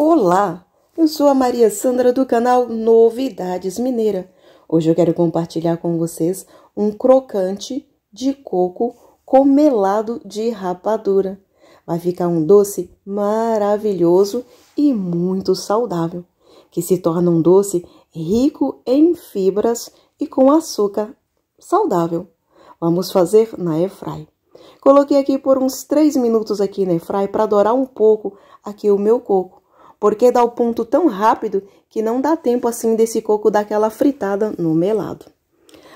Olá, eu sou a Maria Sandra do canal Novidades Mineira. Hoje eu quero compartilhar com vocês um crocante de coco com melado de rapadura. Vai ficar um doce maravilhoso e muito saudável, que se torna um doce rico em fibras e com açúcar saudável. Vamos fazer na airfry. Coloquei aqui por uns 3 minutos aqui na airfry para dourar um pouco aqui o meu coco porque dá o ponto tão rápido que não dá tempo assim desse coco daquela fritada no melado.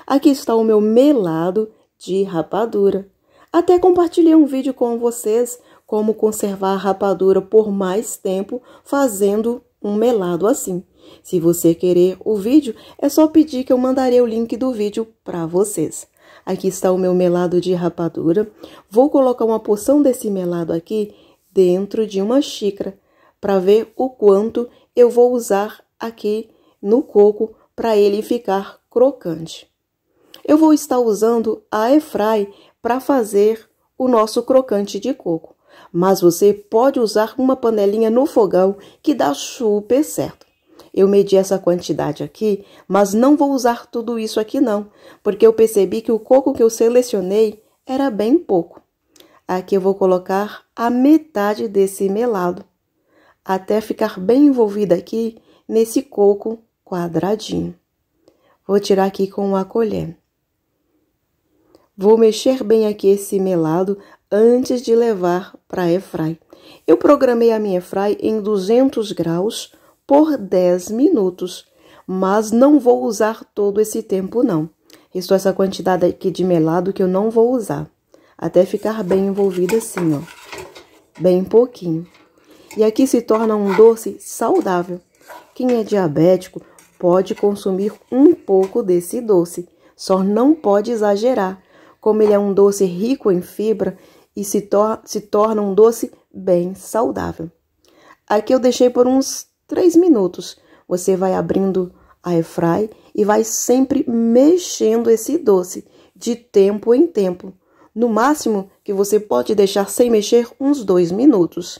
Aqui está o meu melado de rapadura. Até compartilhei um vídeo com vocês como conservar a rapadura por mais tempo fazendo um melado assim. Se você querer o vídeo, é só pedir que eu mandarei o link do vídeo para vocês. Aqui está o meu melado de rapadura. Vou colocar uma porção desse melado aqui dentro de uma xícara para ver o quanto eu vou usar aqui no coco para ele ficar crocante. Eu vou estar usando a airfry para fazer o nosso crocante de coco, mas você pode usar uma panelinha no fogão que dá super certo. Eu medi essa quantidade aqui, mas não vou usar tudo isso aqui não, porque eu percebi que o coco que eu selecionei era bem pouco. Aqui eu vou colocar a metade desse melado até ficar bem envolvida aqui nesse coco quadradinho. Vou tirar aqui com a colher. Vou mexer bem aqui esse melado antes de levar para a airfry. Eu programei a minha airfry em 200 graus por 10 minutos, mas não vou usar todo esse tempo não. Restou essa quantidade aqui de melado que eu não vou usar, até ficar bem envolvida assim, ó. Bem pouquinho e aqui se torna um doce saudável. Quem é diabético pode consumir um pouco desse doce, só não pode exagerar, como ele é um doce rico em fibra e se, tor se torna um doce bem saudável. Aqui eu deixei por uns 3 minutos. Você vai abrindo a airfry e vai sempre mexendo esse doce de tempo em tempo. No máximo que você pode deixar sem mexer uns 2 minutos.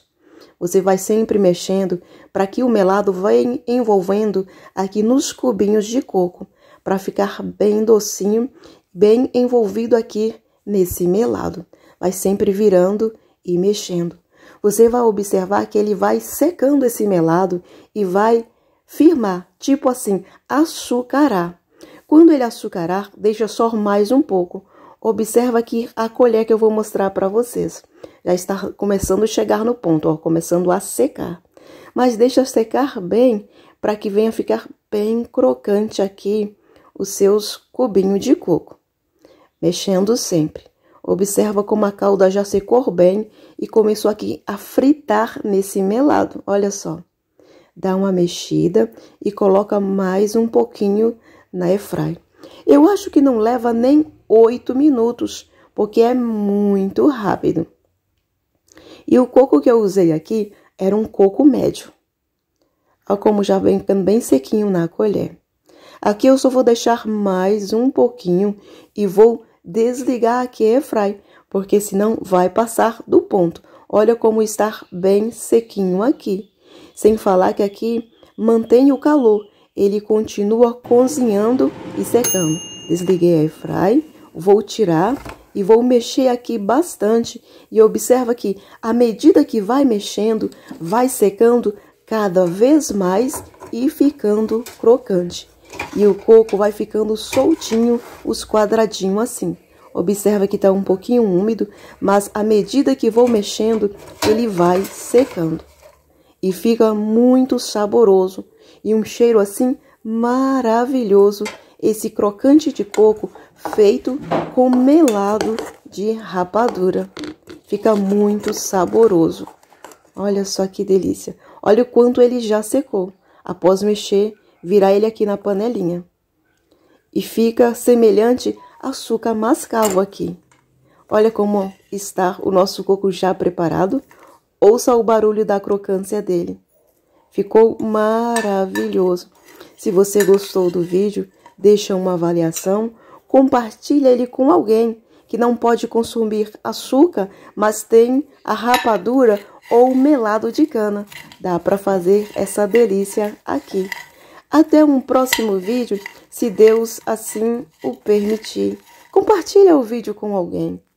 Você vai sempre mexendo para que o melado venha envolvendo aqui nos cubinhos de coco, para ficar bem docinho, bem envolvido aqui nesse melado. Vai sempre virando e mexendo. Você vai observar que ele vai secando esse melado e vai firmar, tipo assim, açucarar. Quando ele açucarar, deixa só mais um pouco Observa aqui a colher que eu vou mostrar para vocês. Já está começando a chegar no ponto, ó, começando a secar. Mas deixa secar bem para que venha ficar bem crocante aqui os seus cubinhos de coco. Mexendo sempre. Observa como a calda já secou bem e começou aqui a fritar nesse melado. Olha só. Dá uma mexida e coloca mais um pouquinho na airfry. Eu acho que não leva nem oito minutos, porque é muito rápido. E o coco que eu usei aqui era um coco médio, ah, como já vem ficando bem sequinho na colher. Aqui eu só vou deixar mais um pouquinho e vou desligar aqui a fry, porque senão vai passar do ponto. Olha como está bem sequinho aqui. Sem falar que aqui mantém o calor, ele continua cozinhando e secando. Desliguei a airfry Vou tirar e vou mexer aqui bastante. E observa que à medida que vai mexendo, vai secando cada vez mais e ficando crocante. E o coco vai ficando soltinho, os quadradinhos assim. Observa que está um pouquinho úmido, mas à medida que vou mexendo, ele vai secando. E fica muito saboroso e um cheiro assim maravilhoso esse crocante de coco feito com melado de rapadura. Fica muito saboroso. Olha só que delícia. Olha o quanto ele já secou. Após mexer, virar ele aqui na panelinha. E fica semelhante açúcar mascavo aqui. Olha como está o nosso coco já preparado. Ouça o barulho da crocância dele. Ficou maravilhoso. Se você gostou do vídeo, deixa uma avaliação, compartilha ele com alguém que não pode consumir açúcar, mas tem a rapadura ou melado de cana. Dá para fazer essa delícia aqui. Até um próximo vídeo, se Deus assim o permitir. Compartilha o vídeo com alguém.